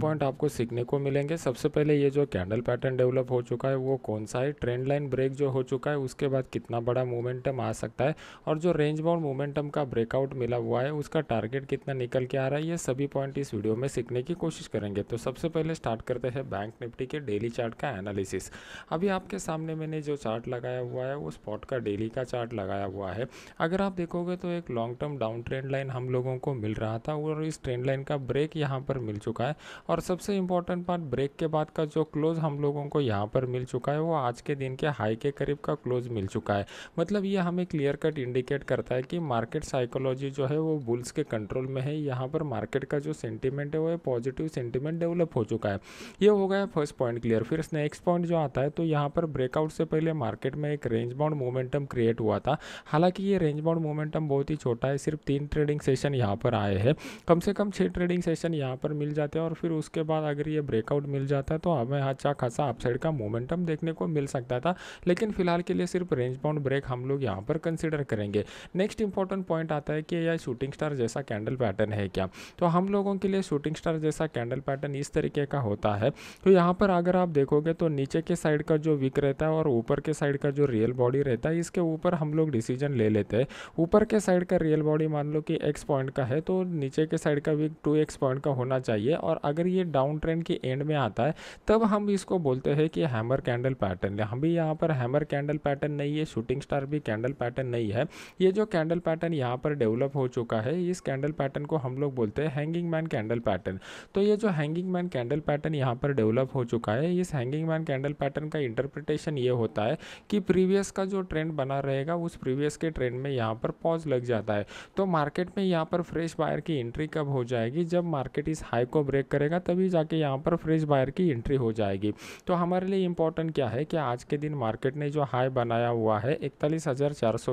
point आपको सीखने को मिलेंगे सबसे पहले ये जो कैंडल पैटर्न डेवलप हो चुका है वो कौन सा है ट्रेंड लाइन ब्रेक जो हो चुका है उसके बाद कितना बड़ा मोमेंटम आ सकता है और जो रेंज बाउंड मोमेंटम का ब्रेकआउट मिला हुआ है उसका टारगेट कितना निकल के आ रहा है ये सभी पॉइंट इस वीडियो में सीखने की कोशिश करेंगे तो सबसे पहले स्टार्ट करते हैं बैंक निफ्टी के डेली चार्ट का एनालिसिस अभी आपके सामने मैंने जो चार्ट लगाया हुआ है वो स्पॉट का डेली का चार्ट लगाया हुआ है अगर आप देखोगे तो एक long term downtrend line हम लोगों को मिल रहा था और इस ट्रेंड लाइन का ब्रेक यहाँ पर मिल चुका है और सबसे इम्पोर्टेंट पार्ट ब्रेक के बाद का जो क्लोज हम लोगों को यहाँ पर मिल चुका है वो आज के दिन के हाई के करीब का क्लोज मिल चुका है मतलब ये हमें क्लियर कट इंडिकेट करता है कि मार्केट साइकोलॉजी जो है वो बुल्स के कंट्रोल में है यहाँ पर मार्केट का जो सेंटिमेंट है वो पॉजिटिव सेंटिमेंट डेवलप हो चुका है ये हो गया फर्स्ट पॉइंट क्लियर फिर नेक्स्ट पॉइंट जो आता है तो यहाँ पर ब्रेकआउट से पहले मार्केट में एक रेंज बाउंड मोमेंटम क्रिएट हुआ था हालांकि ये रेंज बाउंड मोमेंटम बहुत ही छोटा है सिर्फ तीन ट्रेडिंग सेशन यहाँ पर आए हैं कम से कम छः ट्रेडिंग सेशन यहाँ पर मिल जाते हैं और फिर फिर उसके बाद अगर ये ब्रेकआउट मिल जाता है तो हमें अच्छा खासा अपसाइड का मोमेंटम देखने को मिल सकता था लेकिन फिलहाल के लिए सिर्फ रेंज बाउंड ब्रेक हम लोग यहाँ पर कंसिडर करेंगे नेक्स्ट इंपॉर्टेंट पॉइंट आता है कि यह शूटिंग स्टार जैसा कैंडल पैटर्न है क्या तो हम लोगों के लिए शूटिंग स्टार जैसा कैंडल पैटर्न इस तरीके का होता है तो यहाँ पर अगर आप देखोगे तो नीचे के साइड का जो विक रहता है और ऊपर के साइड का जो रियल बॉडी रहता है इसके ऊपर हम लोग डिसीजन ले लेते हैं ऊपर के साइड का रियल बॉडी मान लो कि एक्स पॉइंट का है तो नीचे के साइड का विक टू एक्स पॉइंट का होना चाहिए और अगर अगर ये डाउन ट्रेंड के एंड में आता है तब हम इसको बोलते हैं कि हैमर कैंडल पैटर्न हम भी यहाँ पर हैमर कैंडल पैटर्न नहीं है शूटिंग स्टार भी कैंडल पैटर्न नहीं है ये जो कैंडल पैटर्न यहाँ पर डेवलप हो चुका है इस कैंडल पैटर्न को हम लोग बोलते हैं हैंगिंग मैन कैंडल पैटर्न तो ये जो हैंगिंग मैन कैंडल पैटर्न यहाँ पर डेवलप हो चुका है इस हैंगिंग मैन कैंडल पैटर्न का इंटरप्रिटेशन ये होता है कि प्रीवियस का जो ट्रेंड बना रहेगा उस प्रीवियस के ट्रेंड में यहाँ पर पॉज लग जाता है तो मार्केट में यहाँ पर फ्रेश बायर की एंट्री कब हो जाएगी जब मार्केट इस हाई को ब्रेक करेगा जाएगा तभी जाके यहाँ पर फ्रेश बायर की एंट्री हो जाएगी तो हमारे लिए इंपॉर्टेंट क्या है कि आज के दिन मार्केट ने जो हाई बनाया हुआ है इकतालीस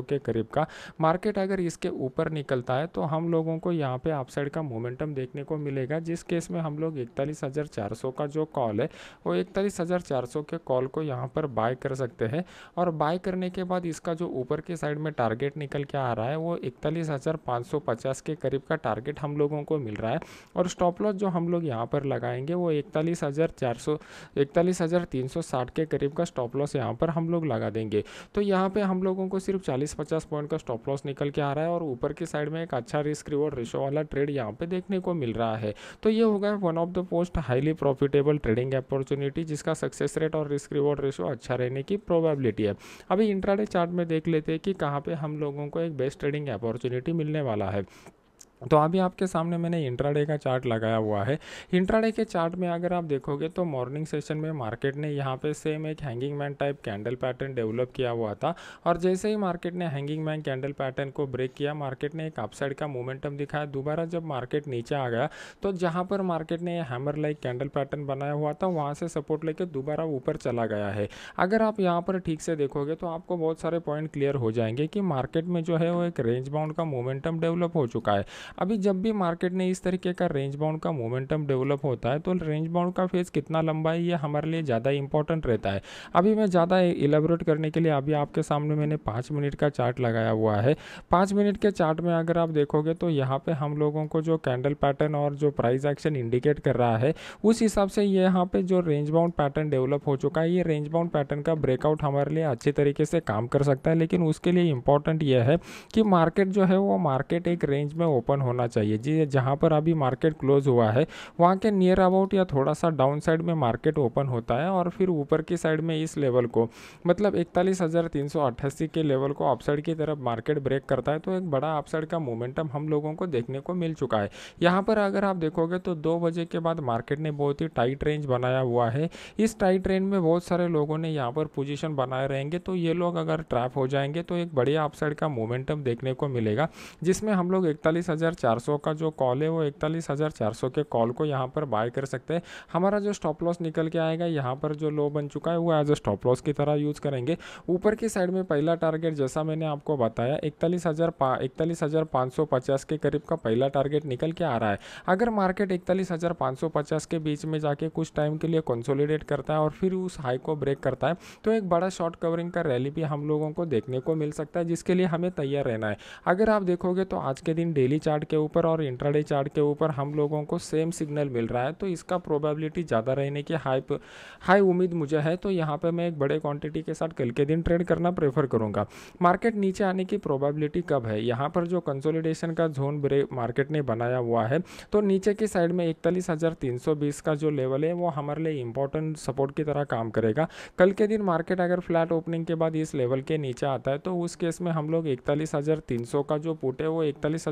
के करीब का मार्केट अगर इसके ऊपर निकलता है तो हम लोगों को यहाँ पर अपसाइड का मोमेंटम देखने को मिलेगा जिस केस में हम लोग इकतालीस का जो कॉल है वो इकतालीस के कॉल को यहाँ पर बाय कर सकते हैं और बाय करने के बाद इसका जो ऊपर के साइड में टारगेट निकल के आ रहा है वो इकतालीस के करीब का टारगेट हम लोगों को मिल रहा है और स्टॉप लॉस जो हम लोग यहाँ पर लगाएंगे वो इकतालीस हज़ार चार सौ इकतालीस हज़ार तीन सौ साठ के करीब का स्टॉप लॉस यहाँ पर हम लोग लगा देंगे तो यहाँ पे हम लोगों को सिर्फ चालीस पचास पॉइंट का स्टॉप लॉस निकल के आ रहा है और ऊपर की साइड में एक अच्छा रिस्क रिवॉर्ड रेशो वाला ट्रेड यहाँ पे देखने को मिल रहा है तो ये होगा one of the most highly profitable trading opportunity जिसका सक्सेस रेट और रिस्क रिवॉर्ड रेशो अच्छा रहने की प्रोबेबिलिटी है अभी इंट्राडे चार्ट में देख लेते हैं कि कहाँ पर हम लोगों को एक बेस्ट ट्रेडिंग अपॉर्चुनिटी मिलने वाला है तो अभी आपके सामने मैंने इंट्राडे का चार्ट लगाया हुआ है इंट्राडे के चार्ट में अगर आप देखोगे तो मॉर्निंग सेशन में मार्केट ने यहाँ पे सेम एक hanging man type candle pattern develop किया हुआ था और जैसे ही मार्केट ने हैंगिंग मैन कैंडल पैटर्न को ब्रेक किया मार्केट ने एक अपसाइड का मोमेंटम दिखाया दोबारा जब मार्केट नीचे आ गया तो जहाँ पर मार्केट ने हैमर लाइक कैंडल पैटर्न बनाया हुआ था वहाँ से सपोर्ट लेकर दोबारा ऊपर चला गया है अगर आप यहाँ पर ठीक से देखोगे तो आपको बहुत सारे पॉइंट क्लियर हो जाएंगे कि मार्केट में जो है वो एक रेंज बाउंड का मोमेंटम डेवलप हो चुका है अभी जब भी मार्केट में इस तरीके का रेंज बाउंड का मोमेंटम डेवलप होता है तो रेंज बाउंड का फेज कितना लंबा है ये हमारे लिए ज़्यादा इंपॉर्टेंट रहता है अभी मैं ज़्यादा इलेबोरेट करने के लिए अभी आपके सामने मैंने पाँच मिनट का चार्ट लगाया हुआ है पाँच मिनट के चार्ट में अगर आप देखोगे तो यहाँ पर हम लोगों को जो कैंडल पैटर्न और जो प्राइस एक्शन इंडिकेट कर रहा है उस हिसाब से यहाँ पर जो रेंज बाउंड पैटर्न डेवलप हो चुका है ये रेंज बाउंड पैटर्न का ब्रेकआउट हमारे लिए अच्छे तरीके से काम कर सकता है लेकिन उसके लिए इंपॉर्टेंट यह है कि मार्केट जो है वो मार्केट एक रेंज में ओपन ओपन होना चाहिए जी जहाँ पर अभी मार्केट क्लोज हुआ है वहाँ के नियर अबाउट या थोड़ा सा डाउन साइड में मार्केट ओपन होता है और फिर ऊपर की साइड में इस लेवल को मतलब इकतालीस के लेवल को अपसाइड की तरफ मार्केट ब्रेक करता है तो एक बड़ा अपसाइड का मोमेंटम हम लोगों को देखने को मिल चुका है यहाँ पर अगर आप देखोगे तो दो बजे के बाद मार्केट ने बहुत ही टाइट रेंज बनाया हुआ है इस टाइट रेंज में बहुत सारे लोगों ने यहाँ पर पोजीशन बनाए रहेंगे तो ये लोग अगर ट्रैप हो जाएंगे तो एक बढ़िया अपसाइड का मोमेंटम देखने को मिलेगा जिसमें हम लोग इकतालीस 41,400 का जो कॉल है वो इकतालीस हज़ार चार सौ के कॉल को यहाँ पर बाय कर सकते हैं हमारा जो स्टॉप लॉस निकल के आएगा यहाँ पर जो लो बन चुका है वो एज अ स्टॉप लॉस की तरह यूज़ करेंगे ऊपर की साइड में पहला टारगेट जैसा मैंने आपको बताया इकतालीस हज़ार इकतालीस हज़ार पाँच सौ पचास के करीब का पहला टारगेट निकल के आ रहा है अगर मार्केट इकतालीस हज़ार पाँच सौ पचास के बीच में जाके कुछ टाइम के लिए कंसोलिडेट करता है और फिर उस हाई को ब्रेक करता है तो एक बड़ा शॉर्ट कवरिंग का रैली भी हम लोगों को देखने को मिल सकता है जिसके लिए हमें तैयार रहना है अगर आप देखोगे तो आज के दिन डेली चार्ट चार्ट के ऊपर और इंट्राडे चार्ट के ऊपर हम लोगों को सेम सिग्नल मिल रहा है तो इसका प्रोबेबिलिटी ज़्यादा रहने की हाई हाई उम्मीद मुझे है तो यहाँ पर मैं एक बड़े क्वांटिटी के साथ कल के दिन ट्रेड करना प्रेफर करूँगा मार्केट नीचे आने की प्रोबेबिलिटी कब है यहाँ पर जो कंसोलिडेशन का जोन ब्रे मार्केट ने बनाया हुआ है तो नीचे की साइड में इकतालीस का जो लेवल है वो हमारे लिए इंपॉर्टेंट सपोर्ट की तरह काम करेगा कल के दिन मार्केट अगर फ्लैट ओपनिंग के बाद इस लेवल के नीचे आता है तो उस केस में हम लोग इकतालीस का जो पुट है वो इकतालीस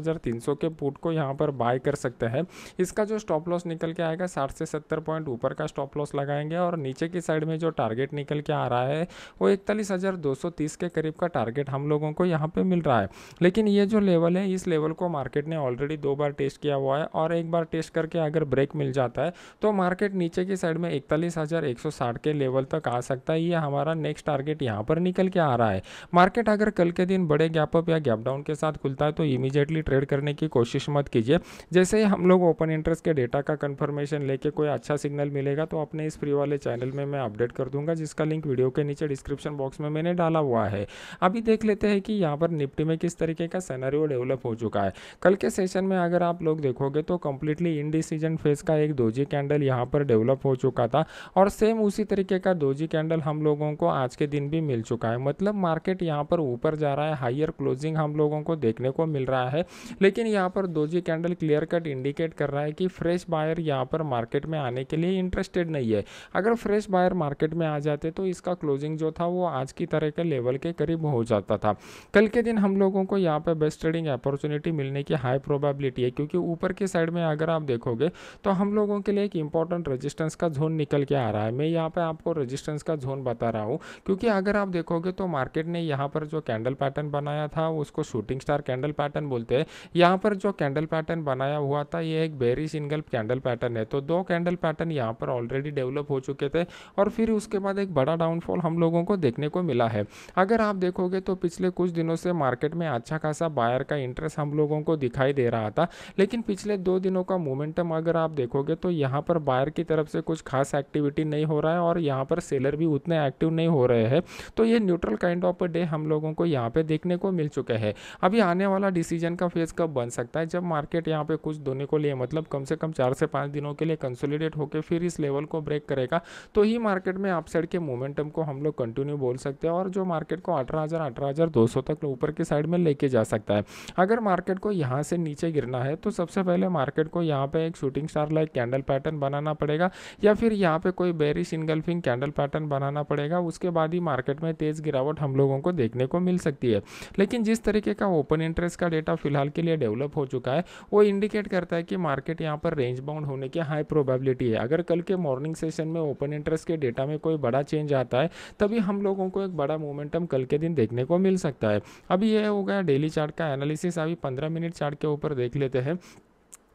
जो कि पुट को यहाँ पर बाय कर सकते हैं इसका जो स्टॉप लॉस निकल के आएगा साठ से सत्तर पॉइंट ऊपर का स्टॉप लॉस लगाएंगे और नीचे की साइड में जो टारगेट निकल के आ रहा है वो इकतालीस हज़ार दो सौ तीस के करीब का टारगेट हम लोगों को यहाँ पर मिल रहा है लेकिन ये जो लेवल है इस लेवल को मार्केट ने ऑलरेडी दो बार टेस्ट किया हुआ है और एक बार टेस्ट करके अगर ब्रेक मिल जाता है तो मार्केट नीचे की साइड में इकतालीस हज़ार एक सौ साठ के लेवल तक आ सकता है ये हमारा नेक्स्ट टारगेट यहाँ पर निकल के आ रहा है मार्केट अगर कल के दिन बड़े गैप अप या गैप डाउन के साथ खुलता है तो इमीजिएटली ट्रेड करने की की कोशिश मत कीजिए जैसे ही हम लोग ओपन इंटरेस्ट के डेटा का कन्फर्मेशन लेके कोई अच्छा सिग्नल मिलेगा तो अपने इस फ्री वाले चैनल में मैं अपडेट कर दूंगा जिसका लिंक वीडियो के नीचे डिस्क्रिप्शन बॉक्स में मैंने डाला हुआ है अभी देख लेते हैं कि यहाँ पर निफ्टी में किस तरीके का सेनारियो डेवलप हो चुका है कल के सेशन में अगर आप लोग देखोगे तो कंप्लीटली इनडिसीजन फेज का एक दो कैंडल यहाँ पर डेवलप हो चुका था और सेम उसी तरीके का दो कैंडल हम लोगों को आज के दिन भी मिल चुका है मतलब मार्केट यहाँ पर ऊपर जा रहा है हाइयर क्लोजिंग हम लोगों को देखने को मिल रहा है लेकिन यहाँ पर doji candle clear cut indicate कर रहा है कि फ्रेश बायर यहाँ पर मार्केट में आने के लिए इंटरेस्टेड नहीं है अगर फ्रेश बायर मार्केट में आ जाते तो इसका क्लोजिंग जो था वो आज की तरह के लेवल के करीब हो जाता था कल के दिन हम लोगों को यहाँ पर बेस्ट ट्रेडिंग अपॉर्चुनिटी मिलने की हाई प्रोबेबिलिटी है क्योंकि ऊपर के साइड में अगर आप देखोगे तो हम लोगों के लिए एक इंपॉर्टेंट रजिस्टेंस का जोन निकल के आ रहा है मैं यहाँ पर आपको रजिस्टेंस का जोन बता रहा हूँ क्योंकि अगर आप देखोगे तो मार्केट ने यहाँ पर जो कैंडल पैटर्न बनाया था उसको शूटिंग स्टार कैंडल पैटर्न बोलते हैं यहाँ यहाँ पर जो कैंडल पैटर्न बनाया हुआ था ये एक बेरी सिंगल कैंडल पैटर्न है तो दो कैंडल पैटर्न यहाँ पर ऑलरेडी डेवलप हो चुके थे और फिर उसके बाद एक बड़ा डाउनफॉल हम लोगों को देखने को मिला है अगर आप देखोगे तो पिछले कुछ दिनों से मार्केट में अच्छा खासा बायर का इंटरेस्ट हम लोगों को दिखाई दे रहा था लेकिन पिछले दो दिनों का मोमेंटम अगर आप देखोगे तो यहाँ पर बायर की तरफ से कुछ खास एक्टिविटी नहीं हो रहा है और यहाँ पर सेलर भी उतने एक्टिव नहीं हो रहे हैं तो ये न्यूट्रल काइंड ऑफ डे हम लोगों को यहाँ पे देखने को मिल चुके हैं अभी आने वाला डिसीजन का फेज कब बन सकता है जब मार्केट यहाँ पे कुछ दोनों को लिए मतलब कम से कम चार से पाँच दिनों के लिए कंसोलिडेट होकर फिर इस लेवल को ब्रेक करेगा तो ही मार्केट में अपसाइड के मोमेंटम को हम लोग कंटिन्यू बोल सकते हैं और जो मार्केट को अठारह हज़ार तक ऊपर की साइड में लेके जा सकता है अगर मार्केट को यहाँ से नीचे गिरना है तो सबसे पहले मार्केट को यहाँ पर एक shooting star like candle pattern बनाना पड़ेगा या फिर यहाँ पर कोई बेरी इनगल्फिंग कैंडल पैटर्न बनाना पड़ेगा उसके बाद ही मार्केट में तेज़ गिरावट हम लोगों को देखने को मिल सकती है लेकिन जिस तरीके का ओपन इंटरेस्ट का डेटा फिलहाल के लिए डेवलप डेवलप हो चुका है वो इंडिकेट करता है कि मार्केट यहाँ पर रेंज बाउंड होने की हाई प्रोबेबिलिटी है अगर कल के मॉर्निंग सेशन में ओपन इंटरेस्ट के डेटा में कोई बड़ा चेंज आता है तभी हम लोगों को एक बड़ा मोमेंटम कल के दिन देखने को मिल सकता है अभी यह हो गया डेली चार्ट का एनालिसिस अभी पंद्रह मिनट चार्ट के ऊपर देख लेते हैं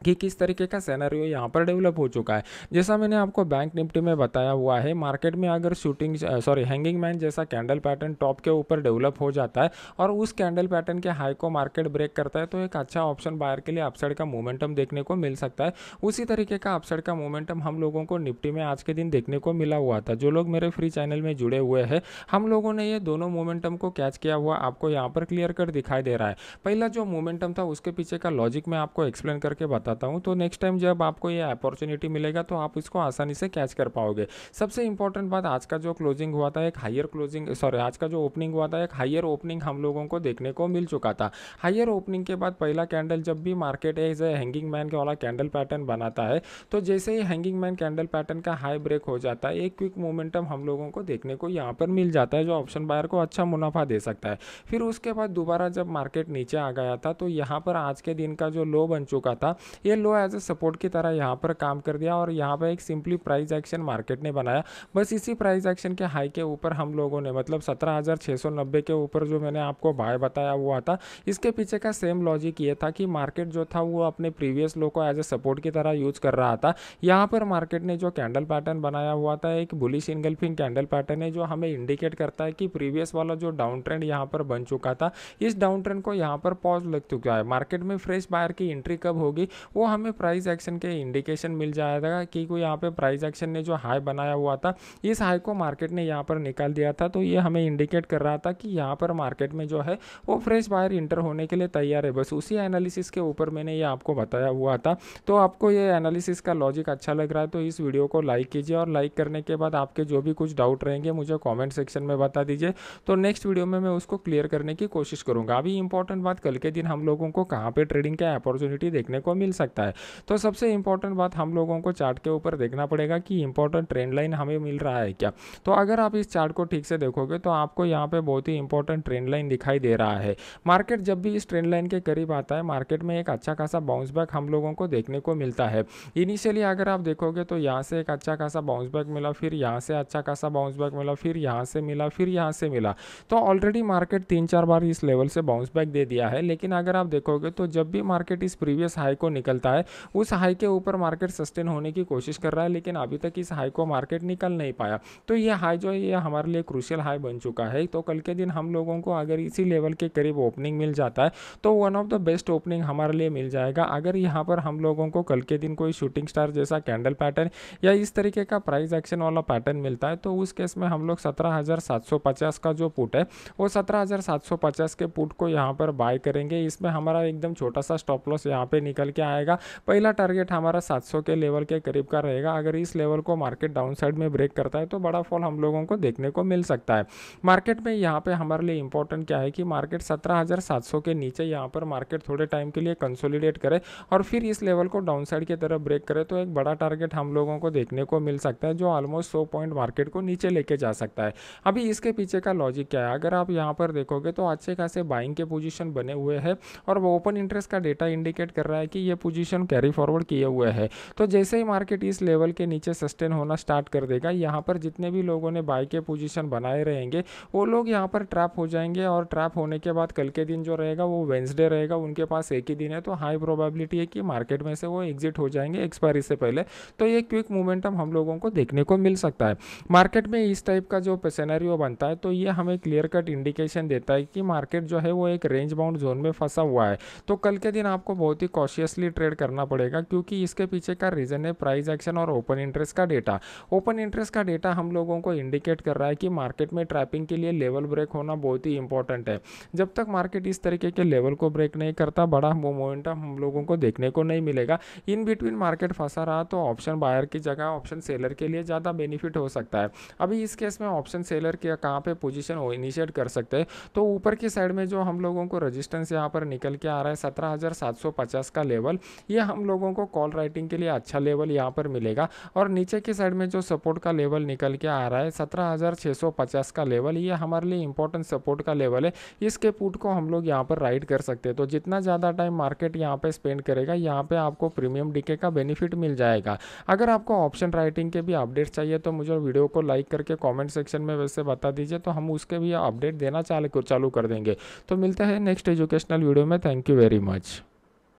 कि किस तरीके का सैनरियो यहाँ पर डेवलप हो चुका है जैसा मैंने आपको बैंक निफ्टी में बताया हुआ है मार्केट में अगर शूटिंग सॉरी हैंगिंग मैन जैसा कैंडल पैटर्न टॉप के ऊपर डेवलप हो जाता है और उस कैंडल पैटर्न के हाई को मार्केट ब्रेक करता है तो एक अच्छा ऑप्शन बायर के लिए अपसाइड का मोमेंटम देखने को मिल सकता है उसी तरीके का अपसाइड का मोमेंटम हम लोगों को निफ्टी में आज के दिन देखने को मिला हुआ था जो लोग मेरे फ्री चैनल में जुड़े हुए हैं हम लोगों ने ये दोनों मोमेंटम को कैच किया हुआ आपको यहाँ पर क्लियर कट दिखाई दे रहा है पहला जो मोमेंटम था उसके पीछे का लॉजिक मैं आपको एक्सप्लेन करके बता बताता हूँ तो नेक्स्ट टाइम जब आपको ये अपॉर्चुनिटी मिलेगा तो आप इसको आसानी से कैच कर पाओगे सबसे इंपॉर्टेंट बात आज का जो क्लोजिंग हुआ था एक हायर क्लोजिंग सॉरी आज का जो ओपनिंग हुआ था एक हाइयर ओपनिंग हम लोगों को देखने को मिल चुका था हाइयर ओपनिंग के बाद पहला कैंडल जब भी market as a hanging man के वाला कैंडल पैटर्न बनाता है तो जैसे ही हैंगिंग मैन कैंडल पैटर्न का हाई ब्रेक हो जाता है एक क्विक मोमेंटम हम लोगों को देखने को यहाँ पर मिल जाता है जो ऑप्शन बायर को अच्छा मुनाफा दे सकता है फिर उसके बाद दोबारा जब मार्केट नीचे आ गया था तो यहाँ पर आज के दिन का जो लो बन चुका था ये लो एज ए सपोर्ट की तरह यहाँ पर काम कर दिया और यहाँ पर एक सिंपली प्राइस एक्शन मार्केट ने बनाया बस इसी प्राइस एक्शन के हाई के ऊपर हम लोगों ने मतलब सत्रह के ऊपर जो मैंने आपको बाय बताया हुआ था इसके पीछे का सेम लॉजिक ये था कि मार्केट जो था वो अपने प्रीवियस लो को एज ए सपोर्ट की तरह यूज कर रहा था यहाँ पर मार्केट ने जो कैंडल पैटर्न बनाया हुआ था एक बुलिश इनगल्फिंग कैंडल पैटर्न है जो हमें इंडिकेट करता है कि प्रीवियस वाला जो डाउन ट्रेंड यहाँ पर बन चुका था इस डाउन ट्रेंड को यहाँ पर पॉज लग चुका है मार्केट में फ्रेश बायर की एंट्री कब होगी वो हमें प्राइस एक्शन के इंडिकेशन मिल जाएगा कि कोई यहाँ पे प्राइस एक्शन ने जो हाई बनाया हुआ था इस हाई को मार्केट ने यहाँ पर निकाल दिया था तो ये हमें इंडिकेट कर रहा था कि यहाँ पर मार्केट में जो है वो फ्रेश बायर इंटर होने के लिए तैयार है बस उसी एनालिसिस के ऊपर मैंने ये आपको बताया हुआ था तो आपको ये एनालिसिस का लॉजिक अच्छा लग रहा है तो इस वीडियो को लाइक कीजिए और लाइक करने के बाद आपके जो भी कुछ डाउट रहेंगे मुझे कॉमेंट सेक्शन में बता दीजिए तो नेक्स्ट वीडियो में मैं उसको क्लियर करने की कोशिश करूँगा अभी इंपॉर्टेंट बात कल के दिन हम लोगों को कहाँ पर ट्रेडिंग का अपॉर्चुनिटी देखने को मिल मिल सकता है तो सबसे इंपॉर्टेंट बात हम लोगों को चार्ट के ऊपर देखना पड़ेगा कि इंपॉर्टेंट ट्रेंड लाइन हमें मिल रहा है क्या तो अगर आप इस चार्ट को ठीक से देखोगे तो आपको यहाँ पे बहुत ही इंपॉर्टेंट ट्रेंड लाइन दिखाई दे रहा है मार्केट जब भी इस ट्रेंड लाइन के करीब आता है मार्केट में एक अच्छा खासा बाउंस बैक हम लोगों को देखने को मिलता है इनिशियली अगर आप देखोगे तो यहाँ से एक अच्छा खासा बाउंस बैक मिला फिर यहाँ से अच्छा खासा बाउंस बैक मिला फिर यहाँ से मिला फिर यहाँ से मिला तो ऑलरेडी मार्केट तीन चार बार इस लेवल से बाउंस बैक दे दिया है लेकिन अगर आप देखोगे तो जब भी मार्केट इस प्रीवियस हाई को निकलता है उस हाई के ऊपर मार्केट सस्टेन होने की कोशिश कर रहा है लेकिन अभी तक इस हाई को मार्केट निकल नहीं पाया तो ये हाई जो है ये हमारे लिए क्रूशियल हाई बन चुका है तो कल के दिन हम लोगों को अगर इसी लेवल के करीब ओपनिंग मिल जाता है तो one of the best opening हमारे लिए मिल जाएगा अगर यहाँ पर हम लोगों को कल के दिन कोई शूटिंग स्टार जैसा कैंडल पैटर्न या इस तरीके का प्राइस एक्शन वाला पैटर्न मिलता है तो उस केस में हम लोग सत्रह का जो पुट है वो सत्रह के पुट को यहाँ पर बाय करेंगे इसमें हमारा एकदम छोटा सा स्टॉप लॉस यहाँ पे निकल के आएगा पहला टारगेट हमारा 700 के लेवल के करीब का रहेगा अगर इस लेवल को मार्केट डाउन साइड में ब्रेक करता है तो बड़ा फॉल हम लोगों को देखने को मिल सकता है मार्केट में यहाँ पर हमारे लिए इंपॉर्टेंट क्या है कि मार्केट सत्रह के नीचे यहाँ पर मार्केट थोड़े टाइम के लिए कंसोलिडेट करे और फिर इस लेवल को डाउन साइड की तरफ ब्रेक करे तो एक बड़ा टारगेट हम लोगों को देखने को मिल सकता है जो ऑलमोस्ट सौ पॉइंट मार्केट को नीचे लेके जा सकता है अभी इसके पीछे का लॉजिक क्या है अगर आप यहाँ पर देखोगे तो अच्छे खासे बाइंग के पोजीशन बने हुए हैं और वो ओपन इंटरेस्ट का डेटा इंडिकेट कर रहा है कि ये पोजीशन कैरी फॉरवर्ड किए हुए है तो जैसे ही मार्केट इस लेवल के नीचे सस्टेन होना स्टार्ट कर देगा यहाँ पर जितने भी लोगों ने बाई के पोजीशन बनाए रहेंगे वो लोग यहाँ पर ट्रैप हो जाएंगे और ट्रैप होने के बाद कल के दिन जो रहेगा वो वेंसडे रहेगा उनके पास एक ही दिन है तो हाई प्रोबेबिलिटी है कि मार्केट में से वो एग्जिट हो जाएंगे एक्सपायरी से पहले तो ये क्विक मोमेंटम हम लोगों को देखने को मिल सकता है मार्केट में इस टाइप का जो सिनेरियो बनता है तो ये हमें क्लियर कट इंडिकेशन देता है कि मार्केट जो है वो एक रेंज बाउंड जोन में फंसा हुआ है तो कल के दिन आपको बहुत ही कॉशियसली ट्रेड करना पड़ेगा क्योंकि इसके पीछे का रीज़न है प्राइस एक्शन और ओपन इंटरेस्ट का डेटा ओपन इंटरेस्ट का डेटा हम लोगों को इंडिकेट कर रहा है कि मार्केट में ट्रैपिंग के लिए लेवल ब्रेक होना बहुत ही इंपॉर्टेंट है जब तक मार्केट इस तरीके के लेवल को ब्रेक नहीं करता बड़ा मोमेंटम हम लोगों को देखने को नहीं मिलेगा इन बिटवीन मार्केट फंसा रहा तो ऑप्शन बायर की जगह ऑप्शन सेलर के लिए ज़्यादा बेनिफिट हो सकता है अभी इस केस में ऑप्शन सेलर के कहाँ पे पोजीशन इनिशिएट कर सकते हैं तो ऊपर की साइड में जो हम लोगों को रजिस्टेंस यहाँ पर निकल के आ रहा है सत्रह का लेवल ये हम लोगों को कॉल राइटिंग के लिए अच्छा लेवल यहाँ पर मिलेगा और नीचे के साइड में जो सपोर्ट का लेवल निकल के आ रहा है सत्रह का लेवल ये हमारे लिए इंपॉर्टेंट सपोर्ट का लेवल है इसके पुट को हम लोग यहाँ पर राइड कर सकते हैं तो जितना ज़्यादा टाइम मार्केट यहाँ पर स्पेंड करेगा यहाँ पर आपको प्रीमियम डीके का बेनिफिट मिल जाएगा अगर आपको ऑप्शन राइटिंग के भी अपडेट्स चाहिए तो मुझे वीडियो को लाइक करके कॉमेंट सेक्शन में वैसे बता दीजिए तो हम उसके भी अपडेट देना चालू चालू कर देंगे तो मिलते हैं नेक्स्ट एजुकेशनल वीडियो में थैंक यू वेरी मच